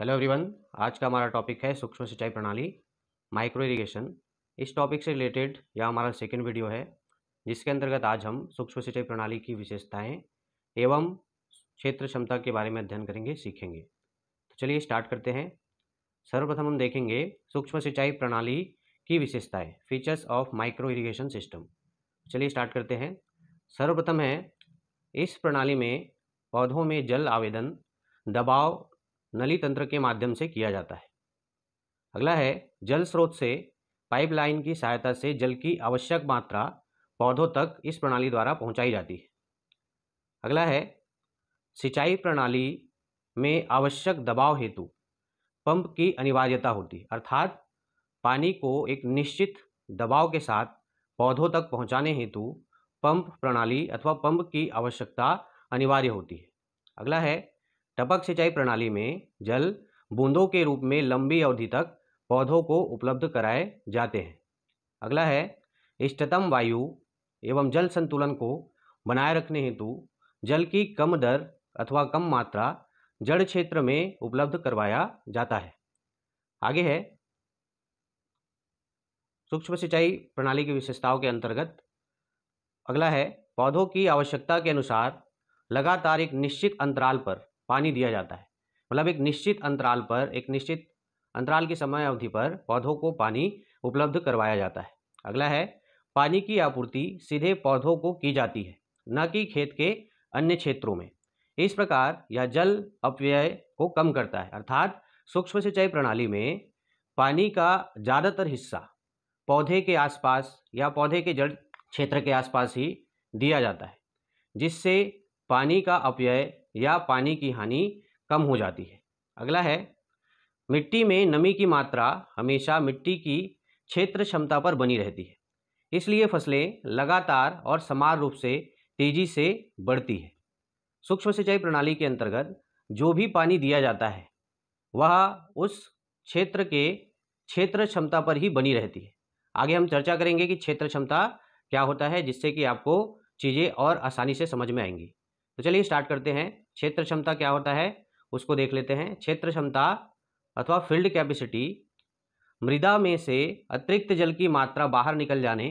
hello everyone आज का हमारा टॉपिक है सूक्ष्म सिंचाई प्रणाली माइक्रो इरिगेशन इस टॉपिक से रिलेटेड यह हमारा सेकेंड वीडियो है जिसके अंतर्गत आज हम सूक्ष्म सिंचाई प्रणाली की विशेषताएं एवं क्षेत्र क्षमता के बारे में अध्ययन करेंगे सीखेंगे तो चलिए स्टार्ट करते हैं सर्वप्रथम हम देखेंगे सूक्ष्म सिंचाई प्रणाली की विशेषताएँ features of micro irrigation system चलिए स्टार्ट करते हैं सर्वप्रथम है इस प्रणाली में पौधों में जल आवेदन दबाव नली तंत्र के माध्यम से किया जाता है अगला है जल स्रोत से पाइपलाइन की सहायता से जल की आवश्यक मात्रा पौधों तक इस प्रणाली द्वारा पहुंचाई जाती है अगला है सिंचाई प्रणाली में आवश्यक दबाव हेतु पंप की अनिवार्यता होती है अर्थात पानी को एक निश्चित दबाव के साथ पौधों तक पहुंचाने हेतु पंप प्रणाली अथवा पंप की आवश्यकता अनिवार्य होती है अगला है टपक सिंचाई प्रणाली में जल बूंदों के रूप में लंबी अवधि तक पौधों को उपलब्ध कराए जाते हैं अगला है इष्टतम वायु एवं जल संतुलन को बनाए रखने हेतु जल की कम दर अथवा कम मात्रा जड़ क्षेत्र में उपलब्ध करवाया जाता है आगे है सूक्ष्म सिंचाई प्रणाली की विशेषताओं के अंतर्गत अगला है पौधों की आवश्यकता के अनुसार लगातार एक निश्चित अंतराल पर पानी दिया जाता है मतलब एक निश्चित अंतराल पर एक निश्चित अंतराल की समय अवधि पर पौधों को पानी उपलब्ध करवाया जाता है अगला है पानी की आपूर्ति सीधे पौधों को की जाती है न कि खेत के अन्य क्षेत्रों में इस प्रकार यह जल अपव्यय को कम करता है अर्थात सूक्ष्म सिंचाई प्रणाली में पानी का ज़्यादातर हिस्सा पौधे के आसपास या पौधे के जड़ क्षेत्र के आसपास ही दिया जाता है जिससे पानी का अपव्यय या पानी की हानि कम हो जाती है अगला है मिट्टी में नमी की मात्रा हमेशा मिट्टी की क्षेत्र क्षमता पर बनी रहती है इसलिए फसलें लगातार और समान रूप से तेजी से बढ़ती है सूक्ष्म सिंचाई प्रणाली के अंतर्गत जो भी पानी दिया जाता है वह उस क्षेत्र के क्षेत्र क्षमता पर ही बनी रहती है आगे हम चर्चा करेंगे कि क्षेत्र क्षमता क्या होता है जिससे कि आपको चीज़ें और आसानी से समझ में आएंगी तो चलिए स्टार्ट करते हैं क्षेत्र क्षमता क्या होता है उसको देख लेते हैं क्षेत्र क्षमता अथवा फील्ड कैपेसिटी मृदा में से अतिरिक्त जल की मात्रा बाहर निकल जाने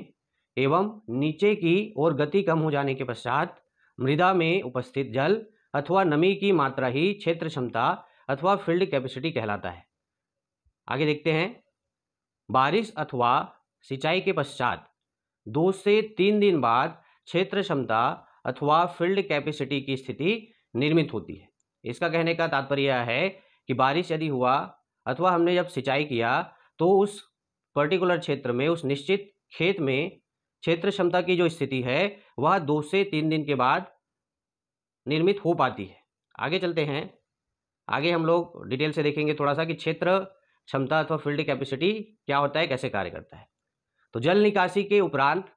एवं नीचे की ओर गति कम हो जाने के पश्चात मृदा में उपस्थित जल अथवा नमी की मात्रा ही क्षेत्र क्षमता अथवा फील्ड कैपेसिटी कहलाता है आगे देखते हैं बारिश अथवा सिंचाई के पश्चात दो से तीन दिन बाद क्षेत्र क्षमता अथवा फील्ड कैपेसिटी की स्थिति निर्मित होती है इसका कहने का तात्पर्य है कि बारिश यदि हुआ अथवा हमने जब सिंचाई किया तो उस पर्टिकुलर क्षेत्र में उस निश्चित खेत में क्षेत्र क्षमता की जो स्थिति है वह दो से तीन दिन के बाद निर्मित हो पाती है आगे चलते हैं आगे हम लोग डिटेल से देखेंगे थोड़ा सा कि क्षेत्र क्षमता अथवा फील्ड कैपेसिटी क्या होता है कैसे कार्य करता है तो जल निकासी के उपरांत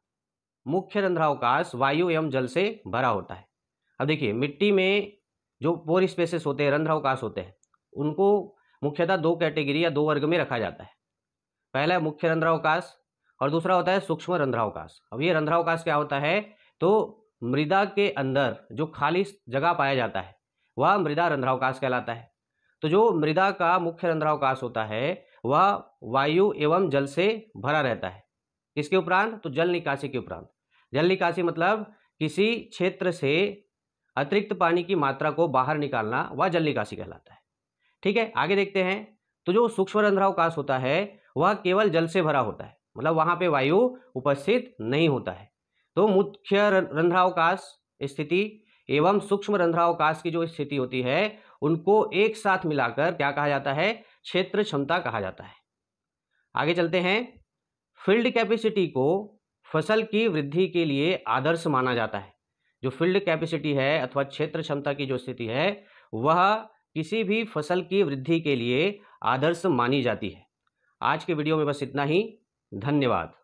मुख्य रंध्रावकाश वायु एवं जल से भरा होता है अब देखिए मिट्टी में जो पोर स्पेसेस होते हैं रंध्रावकाश होते हैं उनको मुख्यतः दो कैटेगरी या दो वर्ग में रखा जाता है पहला है मुख्य रंध्रावकाश और दूसरा होता है सूक्ष्म रंध्रावकाश अब ये रंध्रावकाश क्या होता है तो मृदा के अंदर जो खाली जगह पाया जाता है वह मृदा रंध्रावकाश कहलाता है तो जो मृदा का मुख्य रंध्रावकाश होता है वह वायु एवं जल से भरा रहता है किसके उपरांत तो जल निकासी के उपरांत जल निकासी मतलब किसी क्षेत्र से अतिरिक्त पानी की मात्रा को बाहर निकालना वह जल निकासी कहलाता है ठीक है आगे देखते हैं तो जो सूक्ष्म रंध्रावकाश होता है वह केवल जल से भरा होता है मतलब वहाँ पे वायु उपस्थित नहीं होता है तो मुख्य रंध्रावकाश स्थिति एवं सूक्ष्म रंध्रावकाश की जो स्थिति होती है उनको एक साथ मिलाकर क्या कहा जाता है क्षेत्र क्षमता कहा जाता है आगे चलते हैं फील्ड कैपेसिटी को फसल की वृद्धि के लिए आदर्श माना जाता है जो फील्ड कैपेसिटी है अथवा क्षेत्र क्षमता की जो स्थिति है वह किसी भी फसल की वृद्धि के लिए आदर्श मानी जाती है आज के वीडियो में बस इतना ही धन्यवाद